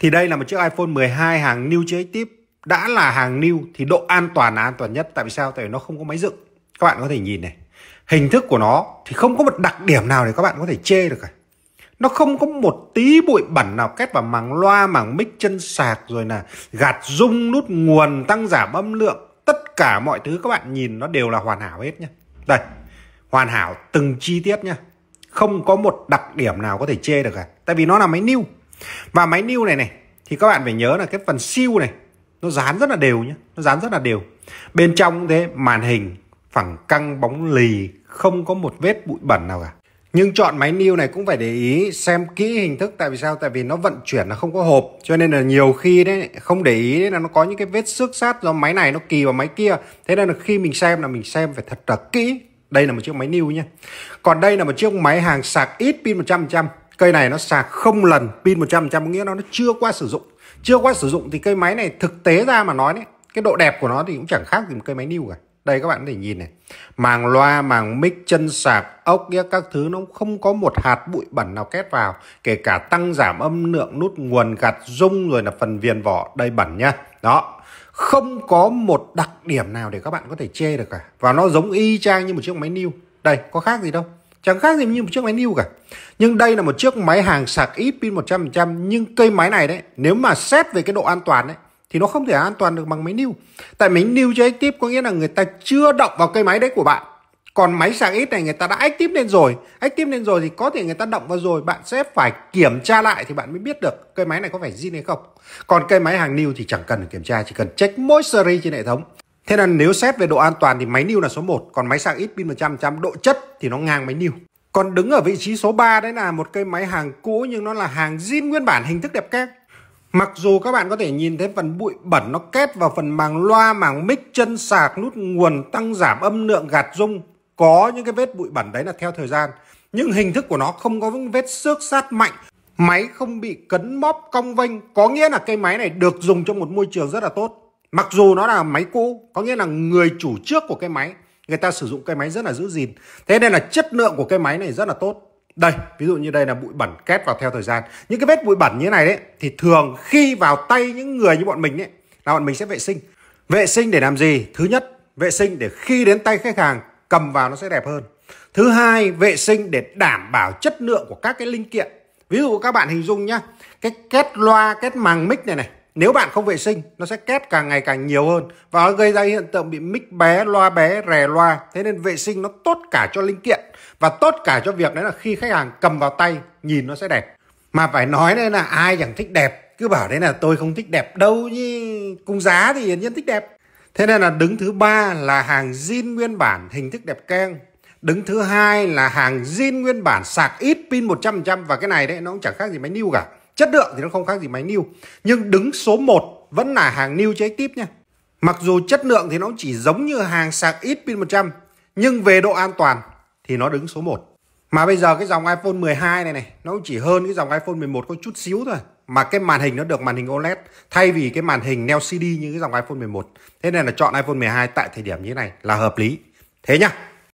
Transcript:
thì đây là một chiếc iPhone 12 hàng new chế tiếp đã là hàng new thì độ an toàn là an toàn nhất tại vì sao tại vì nó không có máy dựng các bạn có thể nhìn này hình thức của nó thì không có một đặc điểm nào để các bạn có thể chê được cả nó không có một tí bụi bẩn nào kết vào màng loa màng mic chân sạc rồi là gạt rung nút nguồn tăng giảm âm lượng tất cả mọi thứ các bạn nhìn nó đều là hoàn hảo hết nhá đây hoàn hảo từng chi tiết nhá không có một đặc điểm nào có thể chê được cả tại vì nó là máy new và máy new này này thì các bạn phải nhớ là cái phần siêu này nó dán rất là đều nhé nó dán rất là đều bên trong cũng thế màn hình phẳng căng bóng lì không có một vết bụi bẩn nào cả nhưng chọn máy new này cũng phải để ý xem kỹ hình thức tại vì sao tại vì nó vận chuyển là không có hộp cho nên là nhiều khi đấy không để ý đấy là nó có những cái vết xước sát do máy này nó kỳ vào máy kia thế nên là khi mình xem là mình xem phải thật là kỹ đây là một chiếc máy new nhé còn đây là một chiếc máy hàng sạc ít pin 100% cây này nó sạc không lần pin 100% nghĩa nó, nó chưa qua sử dụng chưa qua sử dụng thì cây máy này thực tế ra mà nói đấy cái độ đẹp của nó thì cũng chẳng khác gì một cây máy new cả đây các bạn có thể nhìn này màng loa màng mic chân sạc ốc kia các thứ nó không có một hạt bụi bẩn nào két vào kể cả tăng giảm âm lượng nút nguồn gạt rung rồi là phần viền vỏ đầy bẩn nha đó không có một đặc điểm nào để các bạn có thể chê được cả và nó giống y chang như một chiếc máy new đây có khác gì đâu chẳng khác gì như một chiếc máy new cả nhưng đây là một chiếc máy hàng sạc ít pin 100% nhưng cây máy này đấy nếu mà xét về cái độ an toàn đấy thì nó không thể an toàn được bằng máy new tại máy new cho active có nghĩa là người ta chưa động vào cây máy đấy của bạn còn máy sạc ít này người ta đã active lên rồi active lên rồi thì có thể người ta động vào rồi bạn sẽ phải kiểm tra lại thì bạn mới biết được cây máy này có phải zin hay không còn cây máy hàng new thì chẳng cần kiểm tra chỉ cần check mỗi series trên hệ thống Thế là nếu xét về độ an toàn thì máy new là số 1, còn máy sạc ít pin 100% độ chất thì nó ngang máy new. Còn đứng ở vị trí số 3 đấy là một cây máy hàng cũ nhưng nó là hàng zin nguyên bản hình thức đẹp kép. Mặc dù các bạn có thể nhìn thấy phần bụi bẩn nó kết vào phần màng loa, màng mic, chân sạc, nút nguồn, tăng giảm âm lượng, gạt rung. Có những cái vết bụi bẩn đấy là theo thời gian. Nhưng hình thức của nó không có những vết xước sát mạnh. Máy không bị cấn móp cong vênh. Có nghĩa là cây máy này được dùng trong một môi trường rất là tốt mặc dù nó là máy cũ có nghĩa là người chủ trước của cái máy người ta sử dụng cái máy rất là giữ gìn thế nên là chất lượng của cái máy này rất là tốt đây ví dụ như đây là bụi bẩn két vào theo thời gian những cái vết bụi bẩn như này đấy thì thường khi vào tay những người như bọn mình ấy là bọn mình sẽ vệ sinh vệ sinh để làm gì thứ nhất vệ sinh để khi đến tay khách hàng cầm vào nó sẽ đẹp hơn thứ hai vệ sinh để đảm bảo chất lượng của các cái linh kiện ví dụ các bạn hình dung nhá cái két loa két màng mic này này nếu bạn không vệ sinh, nó sẽ két càng ngày càng nhiều hơn và nó gây ra hiện tượng bị mic bé, loa bé, rè loa. Thế nên vệ sinh nó tốt cả cho linh kiện và tốt cả cho việc đấy là khi khách hàng cầm vào tay nhìn nó sẽ đẹp. Mà phải nói đây là ai chẳng thích đẹp, cứ bảo đấy là tôi không thích đẹp đâu chứ cùng giá thì hiển nhiên thích đẹp. Thế nên là đứng thứ ba là hàng zin nguyên bản hình thức đẹp keng. Đứng thứ hai là hàng zin nguyên bản sạc ít pin 100% và cái này đấy nó cũng chẳng khác gì máy new cả chất lượng thì nó không khác gì máy new nhưng đứng số 1 vẫn là hàng new chế tiếp nha mặc dù chất lượng thì nó chỉ giống như hàng sạc ít pin 100 nhưng về độ an toàn thì nó đứng số 1 mà bây giờ cái dòng iPhone 12 này này nó chỉ hơn cái dòng iPhone 11 có chút xíu thôi mà cái màn hình nó được màn hình OLED thay vì cái màn hình Neo như cái dòng iPhone 11 thế nên là chọn iPhone 12 tại thời điểm như thế này là hợp lý thế nhá